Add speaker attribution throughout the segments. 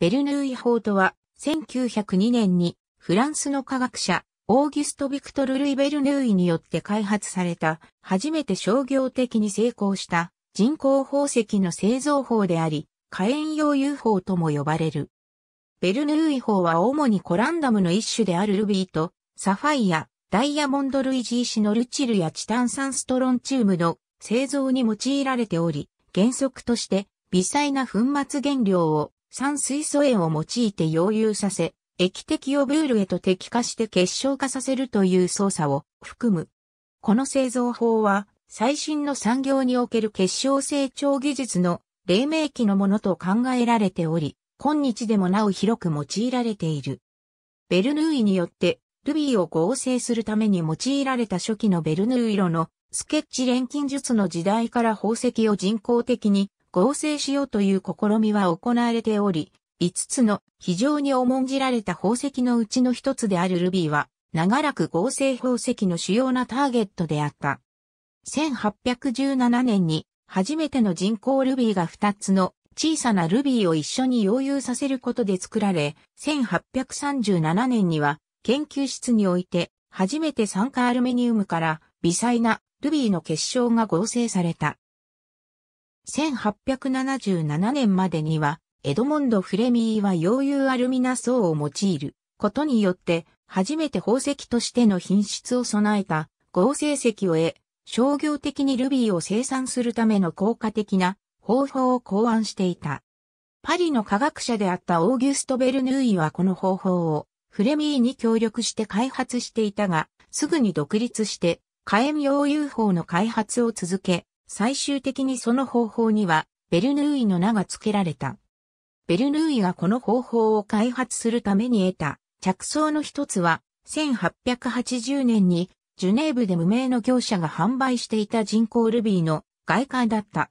Speaker 1: ベルヌーイ法とは、1902年にフランスの科学者、オーギュスト・ビクトル・ルイ・ベルヌーイによって開発された、初めて商業的に成功した人工宝石の製造法であり、火炎用油法とも呼ばれる。ベルヌーイ法は主にコランダムの一種であるルビーと、サファイア、ダイヤモンド類ーシのルチルやチタン酸ストロンチウムの製造に用いられており、原則として微細な粉末原料を酸水素塩を用いて溶融させ、液滴をブールへと滴化して結晶化させるという操作を含む。この製造法は、最新の産業における結晶成長技術の黎明期のものと考えられており、今日でもなお広く用いられている。ベルヌーイによって、ルビーを合成するために用いられた初期のベルヌーイ色のスケッチ錬金術の時代から宝石を人工的に合成しようという試みは行われており、5つの非常に重んじられた宝石のうちの一つであるルビーは、長らく合成宝石の主要なターゲットであった。1817年に初めての人工ルビーが2つの小さなルビーを一緒に溶融させることで作られ、1837年には研究室において初めて酸化アルミニウムから微細なルビーの結晶が合成された。1877年までには、エドモンド・フレミーは溶融アルミナ層を用いることによって、初めて宝石としての品質を備えた合成石を得、商業的にルビーを生産するための効果的な方法を考案していた。パリの科学者であったオーギュスト・ベルヌーイはこの方法をフレミーに協力して開発していたが、すぐに独立して火炎溶融法の開発を続け、最終的にその方法には、ベルヌーイの名が付けられた。ベルヌーイがこの方法を開発するために得た着想の一つは、1880年にジュネーブで無名の業者が販売していた人工ルビーの外観だった。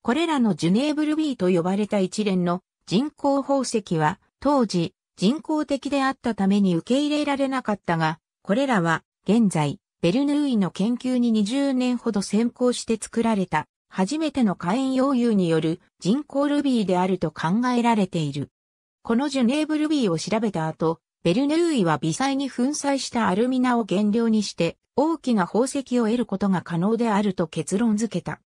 Speaker 1: これらのジュネーブルビーと呼ばれた一連の人工宝石は当時人工的であったために受け入れられなかったが、これらは現在ベルヌーイの研究に20年ほど先行して作られた、初めての火炎溶融による人工ルビーであると考えられている。このジュネーブルビーを調べた後、ベルヌーイは微細に粉砕したアルミナを原料にして、大きな宝石を得ることが可能であると結論付けた。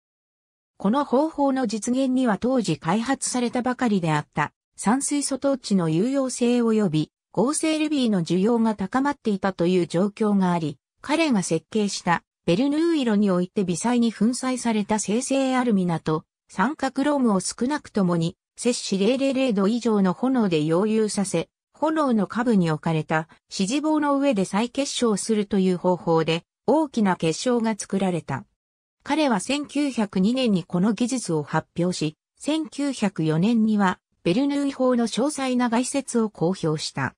Speaker 1: この方法の実現には当時開発されたばかりであった、酸水素トーの有用性及び合成ルビーの需要が高まっていたという状況があり、彼が設計したベルヌーイロにおいて微細に粉砕された生成アルミナと酸化クロームを少なくともに摂氏000度以上の炎で溶融させ、炎の下部に置かれた指示棒の上で再結晶するという方法で大きな結晶が作られた。彼は1902年にこの技術を発表し、1904年にはベルヌーイ法の詳細な概説を公表した。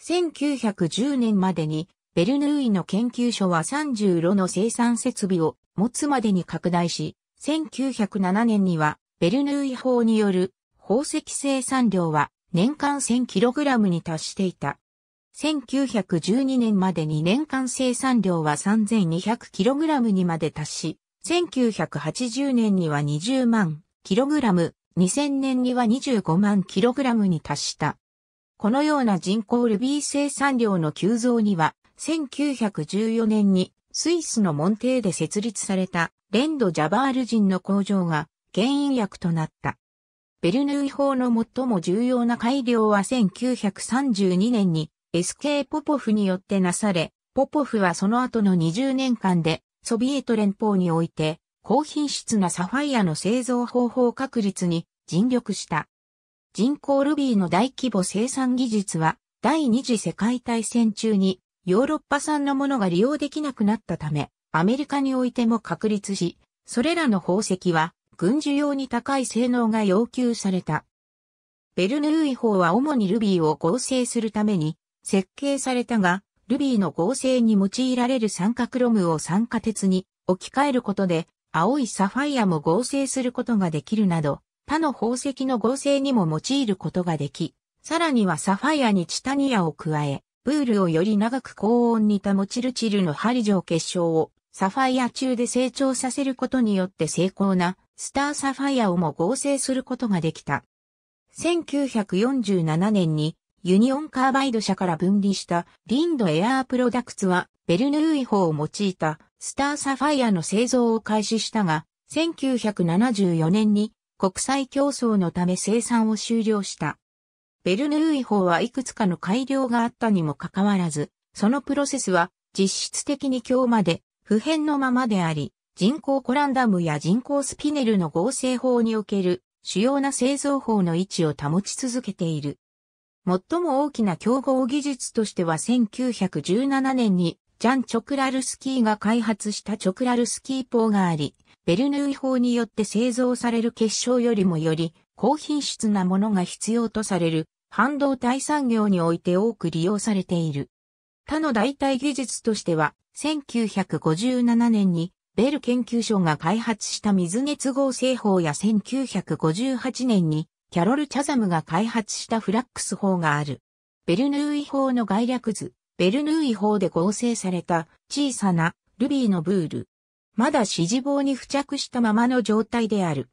Speaker 1: 1910年までにベルヌーイの研究所は30炉の生産設備を持つまでに拡大し、1907年にはベルヌーイ法による宝石生産量は年間 1000kg に達していた。1912年までに年間生産量は 3200kg にまで達し、1980年には20万 kg、2000年には25万 kg に達した。このような人口ルビー生産量の急増には、1914年にスイスのモンテーで設立されたレンド・ジャバール人の工場が原因薬となった。ベルヌーイ法の最も重要な改良は1932年に SK ポポフによってなされ、ポポフはその後の20年間でソビエト連邦において高品質なサファイアの製造方法確立に尽力した。人工ルビーの大規模生産技術は第二次世界大戦中にヨーロッパ産のものが利用できなくなったため、アメリカにおいても確立し、それらの宝石は軍需用に高い性能が要求された。ベルヌーイ法は主にルビーを合成するために設計されたが、ルビーの合成に用いられる酸化クロムを酸化鉄に置き換えることで、青いサファイアも合成することができるなど、他の宝石の合成にも用いることができ、さらにはサファイアにチタニアを加え、プールをより長く高温に保ちるチルの針状結晶をサファイア中で成長させることによって精巧なスターサファイアをも合成することができた。1947年にユニオンカーバイド社から分離したリンドエアープロダクツはベルヌーイ法を用いたスターサファイアの製造を開始したが、1974年に国際競争のため生産を終了した。ベルヌーイ法はいくつかの改良があったにもかかわらず、そのプロセスは実質的に今日まで普遍のままであり、人工コランダムや人工スピネルの合成法における主要な製造法の位置を保ち続けている。最も大きな競合技術としては1917年にジャン・チョクラルスキーが開発したチョクラルスキー法があり、ベルヌーイ法によって製造される結晶よりもより高品質なものが必要とされる半導体産業において多く利用されている。他の代替技術としては、1957年にベル研究所が開発した水熱合成法や1958年にキャロル・チャザムが開発したフラックス法がある。ベルヌーイ法の概略図、ベルヌーイ法で合成された小さなルビーのブール。まだ指示棒に付着したままの状態である。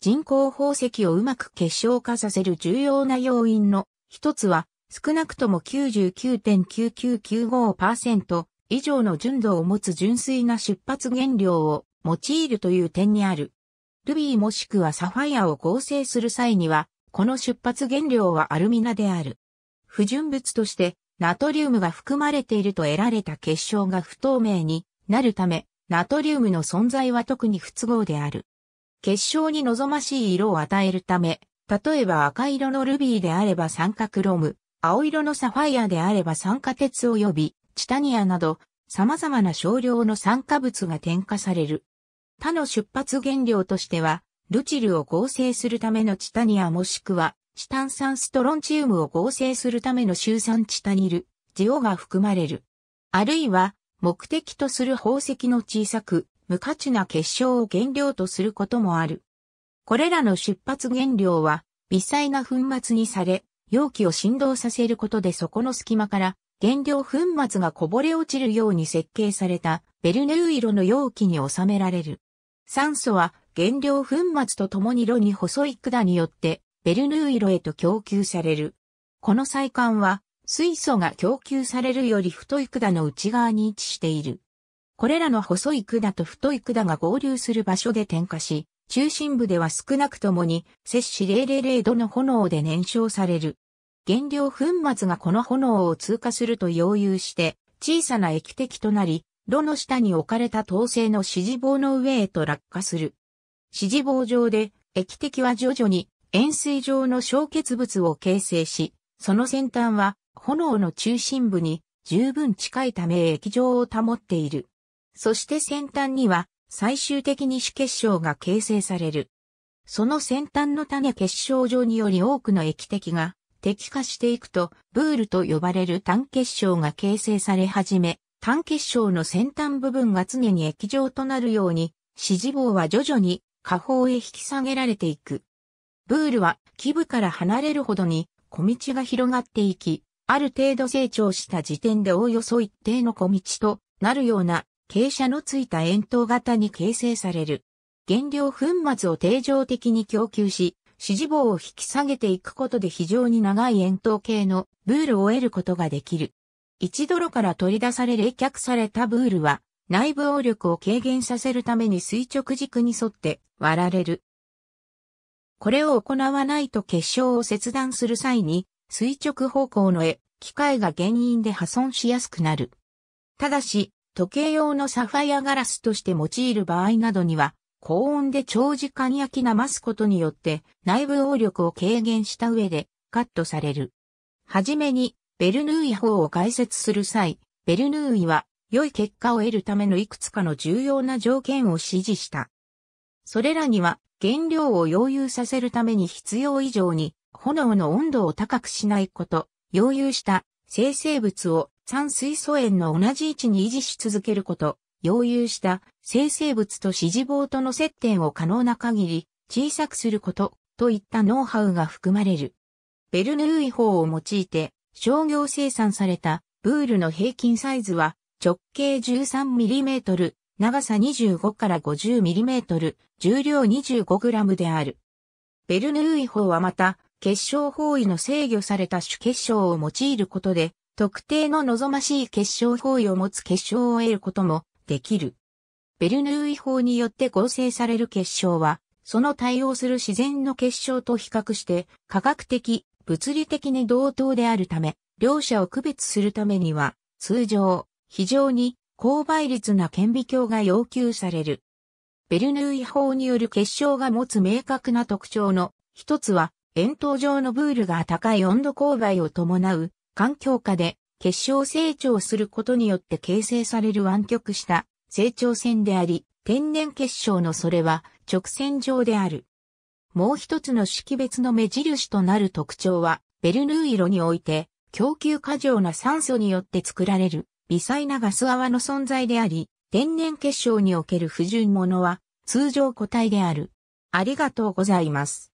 Speaker 1: 人工宝石をうまく結晶化させる重要な要因の一つは少なくとも99.9995%以上の純度を持つ純粋な出発原料を用いるという点にある。ルビーもしくはサファイアを合成する際には、この出発原料はアルミナである。不純物として、ナトリウムが含まれていると得られた結晶が不透明になるため、ナトリウムの存在は特に不都合である。結晶に望ましい色を与えるため、例えば赤色のルビーであれば酸化クロム、青色のサファイアであれば酸化鉄及びチタニアなど様々な少量の酸化物が添加される。他の出発原料としては、ルチルを合成するためのチタニアもしくは、チタン酸ストロンチウムを合成するための周酸チタニル、ジオが含まれる。あるいは、目的とする宝石の小さく、無価値な結晶を原料とすることもある。これらの出発原料は、微細な粉末にされ、容器を振動させることで底の隙間から原料粉末がこぼれ落ちるように設計されたベルヌー色の容器に収められる。酸素は原料粉末と共に炉に細い管によってベルヌー色へと供給される。この細管は水素が供給されるより太い管の内側に位置している。これらの細い管と太い管が合流する場所で点火し、中心部では少なくともに摂氏000度の炎で燃焼される。原料粉末がこの炎を通過すると溶融して小さな液滴となり、炉の下に置かれた陶製の指示棒の上へと落下する。指示棒上で液滴は徐々に塩水状の焼結物を形成し、その先端は炎の中心部に十分近いため液状を保っている。そして先端には最終的に主結晶が形成される。その先端の種結晶上により多くの液滴が滴化していくと、ブールと呼ばれる単結晶が形成され始め、単結晶の先端部分が常に液状となるように、指示棒は徐々に下方へ引き下げられていく。ブールは基部から離れるほどに小道が広がっていき、ある程度成長した時点でおおよそ一定の小道となるような傾斜のついた円筒型に形成される。原料粉末を定常的に供給し、支持棒を引き下げていくことで非常に長い円筒形のブールを得ることができる。一泥から取り出され冷却されたブールは、内部応力を軽減させるために垂直軸に沿って割られる。これを行わないと結晶を切断する際に、垂直方向の絵、機械が原因で破損しやすくなる。ただし、時計用のサファイアガラスとして用いる場合などには、高温で長時間焼きなますことによって内部応力を軽減した上でカットされる。はじめに、ベルヌーイ法を解説する際、ベルヌーイは良い結果を得るためのいくつかの重要な条件を指示した。それらには原料を溶融させるために必要以上に炎の温度を高くしないこと、溶融した生成物を酸水素塩の同じ位置に維持し続けること、溶融した生成物と指示棒との接点を可能な限り小さくすることといったノウハウが含まれる。ベルヌーイ法を用いて商業生産されたブールの平均サイズは直径 13mm、長さ25から 50mm、重量 25g である。ベルヌーイ法はまた結晶方位の制御された主結晶を用いることで、特定の望ましい結晶方位を持つ結晶を得ることもできる。ベルヌーイ法によって合成される結晶は、その対応する自然の結晶と比較して、科学的、物理的に同等であるため、両者を区別するためには、通常、非常に高倍率な顕微鏡が要求される。ベルヌーイ法による結晶が持つ明確な特徴の一つは、円筒状のブールが高い温度勾配を伴う環境下で結晶成長することによって形成される湾曲した成長線であり、天然結晶のそれは直線上である。もう一つの識別の目印となる特徴は、ベルヌー色において、供給過剰な酸素によって作られる微細なガス泡の存在であり、天然結晶における不純物は通常個体である。ありがとうございます。